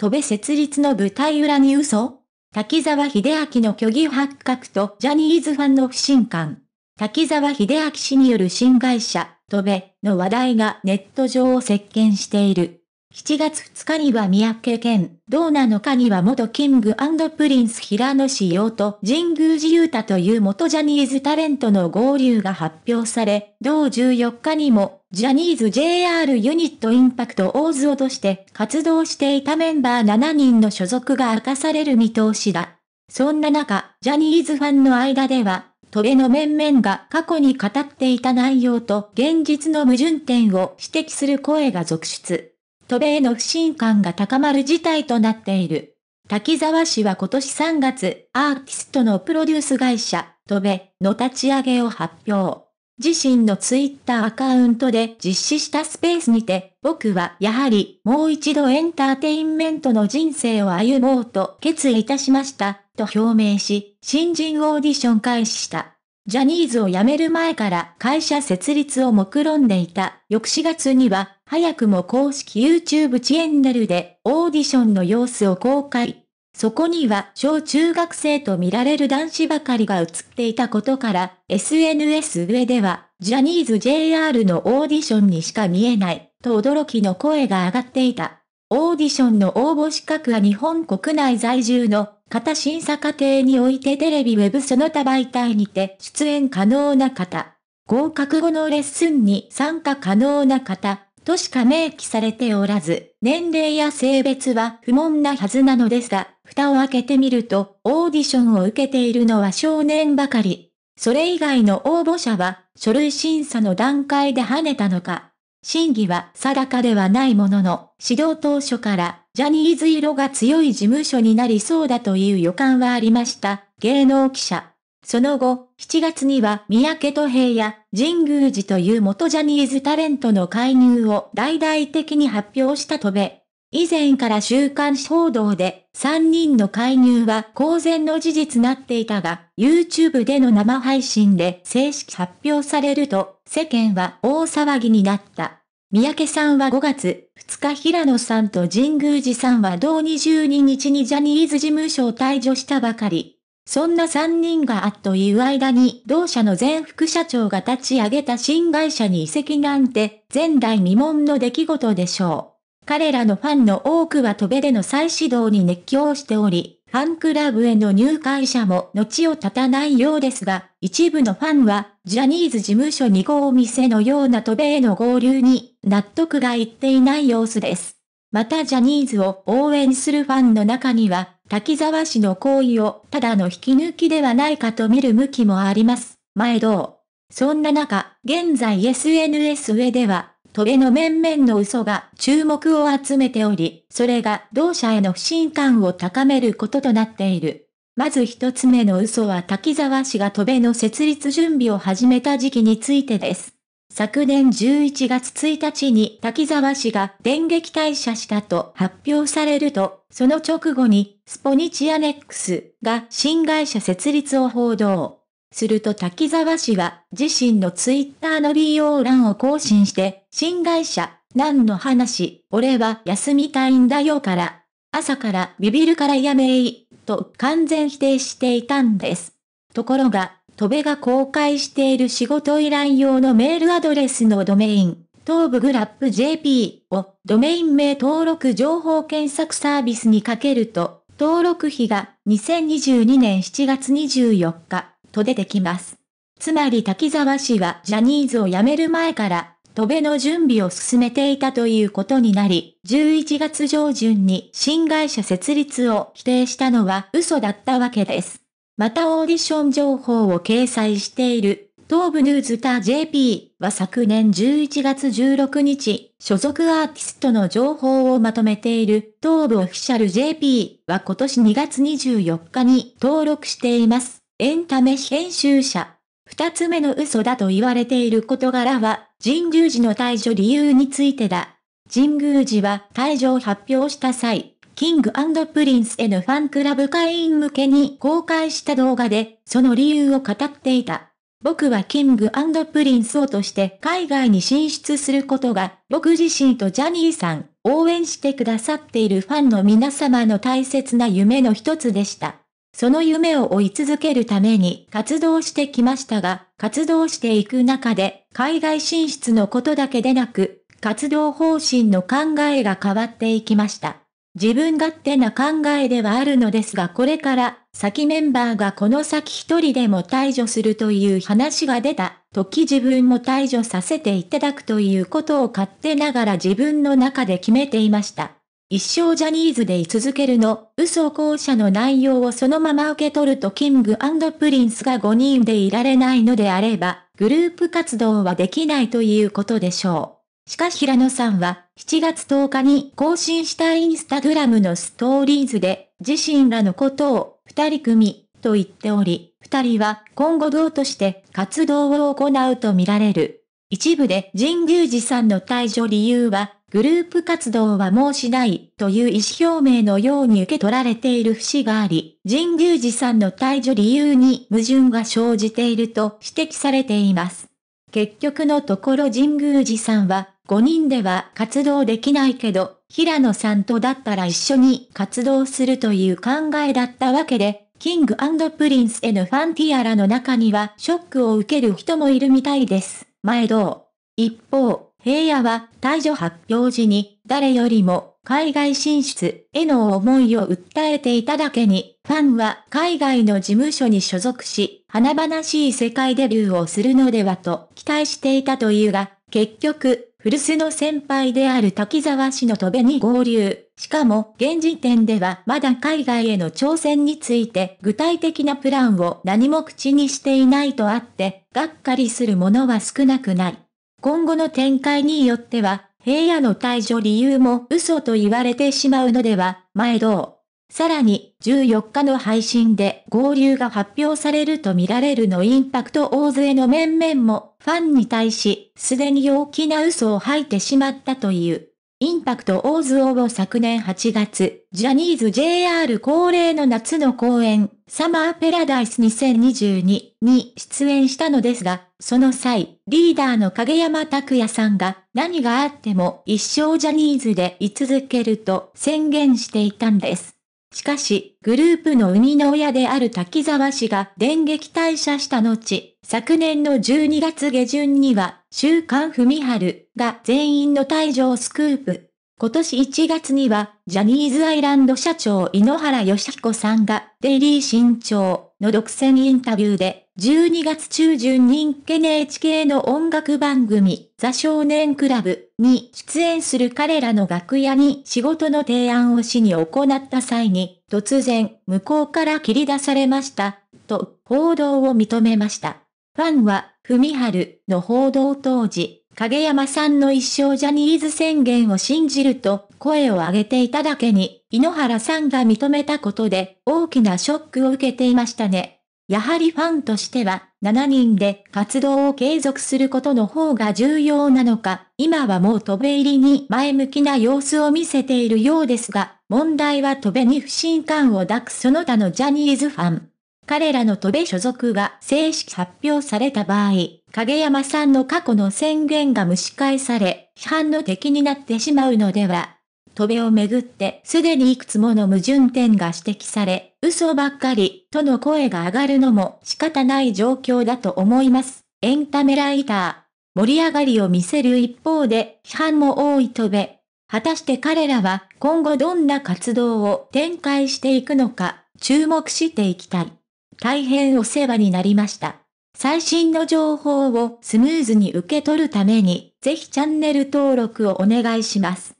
戸部設立の舞台裏に嘘滝沢秀明の虚偽発覚とジャニーズファンの不信感。滝沢秀明氏による新会社、戸部の話題がネット上を席巻している。7月2日には三宅県、どうなのかには元キングプリンス平野志陽と神宮寺雄太という元ジャニーズタレントの合流が発表され、同14日にもジャニーズ JR ユニットインパクト大津をとして活動していたメンバー7人の所属が明かされる見通しだ。そんな中、ジャニーズファンの間では、トベの面々が過去に語っていた内容と現実の矛盾点を指摘する声が続出。トベへの不信感が高まる事態となっている。滝沢氏は今年3月、アーティストのプロデュース会社、トベの立ち上げを発表。自身のツイッターアカウントで実施したスペースにて、僕はやはりもう一度エンターテインメントの人生を歩もうと決意いたしました、と表明し、新人オーディション開始した。ジャニーズを辞める前から会社設立を目論んでいた翌4月には、早くも公式 YouTube チェンネルでオーディションの様子を公開。そこには小中学生と見られる男子ばかりが映っていたことから、SNS 上では、ジャニーズ JR のオーディションにしか見えない、と驚きの声が上がっていた。オーディションの応募資格は日本国内在住の方審査過程においてテレビウェブその他媒体にて出演可能な方。合格後のレッスンに参加可能な方、としか明記されておらず、年齢や性別は不問なはずなのですが、蓋を開けてみると、オーディションを受けているのは少年ばかり。それ以外の応募者は、書類審査の段階で跳ねたのか。審議は定かではないものの、指導当初からジャニーズ色が強い事務所になりそうだという予感はありました。芸能記者。その後、7月には三宅と平や神宮寺という元ジャニーズタレントの介入を大々的に発表したとべ。以前から週刊誌報道で、3人の介入は公然の事実なっていたが、YouTube での生配信で正式発表されると、世間は大騒ぎになった。三宅さんは5月2日平野さんと神宮寺さんは同22日にジャニーズ事務所を退場したばかり。そんな3人があっという間に同社の前副社長が立ち上げた新会社に移籍なんて前代未聞の出来事でしょう。彼らのファンの多くは飛べでの再始動に熱狂しており、ファンクラブへの入会者も後を絶たないようですが、一部のファンはジャニーズ事務所2号店のような飛べへの合流に納得がいっていない様子です。またジャニーズを応援するファンの中には、滝沢氏の行為をただの引き抜きではないかと見る向きもあります。前どうそんな中、現在 SNS 上では、トゲの面々の嘘が注目を集めており、それが同社への不信感を高めることとなっている。まず一つ目の嘘は滝沢氏がトベの設立準備を始めた時期についてです。昨年11月1日に滝沢氏が電撃退社したと発表されると、その直後にスポニチアネックスが新会社設立を報道。すると滝沢氏は自身のツイッターの利用欄を更新して、新会社、何の話、俺は休みたいんだよから、朝からビビるからやめい、と完全否定していたんです。ところが、戸部が公開している仕事依頼用のメールアドレスのドメイン、東部グラップ JP をドメイン名登録情報検索サービスにかけると、登録費が2022年7月24日と出てきます。つまり滝沢氏はジャニーズを辞める前から戸部の準備を進めていたということになり、11月上旬に新会社設立を否定したのは嘘だったわけです。またオーディション情報を掲載している、東部ヌーズター JP は昨年11月16日、所属アーティストの情報をまとめている、東部オフィシャル JP は今年2月24日に登録しています。エンタメ編集者。二つ目の嘘だと言われている事柄は、神宮寺の退場理由についてだ。神宮寺は退場を発表した際、キングプリンスへのファンクラブ会員向けに公開した動画で、その理由を語っていた。僕はキングプリンスをとして海外に進出することが、僕自身とジャニーさん、応援してくださっているファンの皆様の大切な夢の一つでした。その夢を追い続けるために活動してきましたが、活動していく中で、海外進出のことだけでなく、活動方針の考えが変わっていきました。自分勝手な考えではあるのですがこれから先メンバーがこの先一人でも退場するという話が出た時自分も退場させていただくということを勝手ながら自分の中で決めていました。一生ジャニーズで居続けるの、嘘校舎の内容をそのまま受け取るとキングプリンスが5人でいられないのであれば、グループ活動はできないということでしょう。しかし平野さんは、7月10日に更新したインスタグラムのストーリーズで、自身らのことを、二人組、と言っており、二人は今後どうとして活動を行うとみられる。一部で神宮寺さんの退場理由は、グループ活動はもうしないという意思表明のように受け取られている節があり、神宮寺さんの退場理由に矛盾が生じていると指摘されています。結局のところ神宮寺さんは、5人では活動できないけど、平野さんとだったら一緒に活動するという考えだったわけで、キングプリンスへのファンティアラの中にはショックを受ける人もいるみたいです。前どう。一方、平野は退場発表時に、誰よりも海外進出への思いを訴えていただけに、ファンは海外の事務所に所属し、華々しい世界デビューをするのではと期待していたというが、結局、古巣の先輩である滝沢氏の戸部に合流。しかも、現時点ではまだ海外への挑戦について具体的なプランを何も口にしていないとあって、がっかりするものは少なくない。今後の展開によっては、平野の退場理由も嘘と言われてしまうのでは、前どう。さらに、14日の配信で合流が発表されると見られるのインパクト大勢の面々も、ファンに対し、すでに大きな嘘を吐いてしまったという。インパクト大津を昨年8月、ジャニーズ JR 恒例の夏の公演、サマーペラダイス2022に出演したのですが、その際、リーダーの影山拓也さんが何があっても一生ジャニーズで居続けると宣言していたんです。しかし、グループの生みの親である滝沢氏が電撃退社した後、昨年の12月下旬には、週刊文春が全員の退場スクープ。今年1月には、ジャニーズアイランド社長井ノ原義彦さんが、デイリー新潮の独占インタビューで、12月中旬に NHK の音楽番組ザ少年クラブに出演する彼らの楽屋に仕事の提案をしに行った際に突然向こうから切り出されましたと報道を認めました。ファンは文春の報道当時影山さんの一生ジャニーズ宣言を信じると声を上げていただけに井ノ原さんが認めたことで大きなショックを受けていましたね。やはりファンとしては、7人で活動を継続することの方が重要なのか、今はもう飛べ入りに前向きな様子を見せているようですが、問題は飛べに不信感を抱くその他のジャニーズファン。彼らの飛べ所属が正式発表された場合、影山さんの過去の宣言が蒸し返され、批判の敵になってしまうのでは戸部をめぐって、すでにいくつもの矛盾点が指摘され、嘘ばっかり、との声が上がるのも仕方ない状況だと思います。エンタメライター。盛り上がりを見せる一方で、批判も多い戸辺。果たして彼らは今後どんな活動を展開していくのか、注目していきたい。大変お世話になりました。最新の情報をスムーズに受け取るために、ぜひチャンネル登録をお願いします。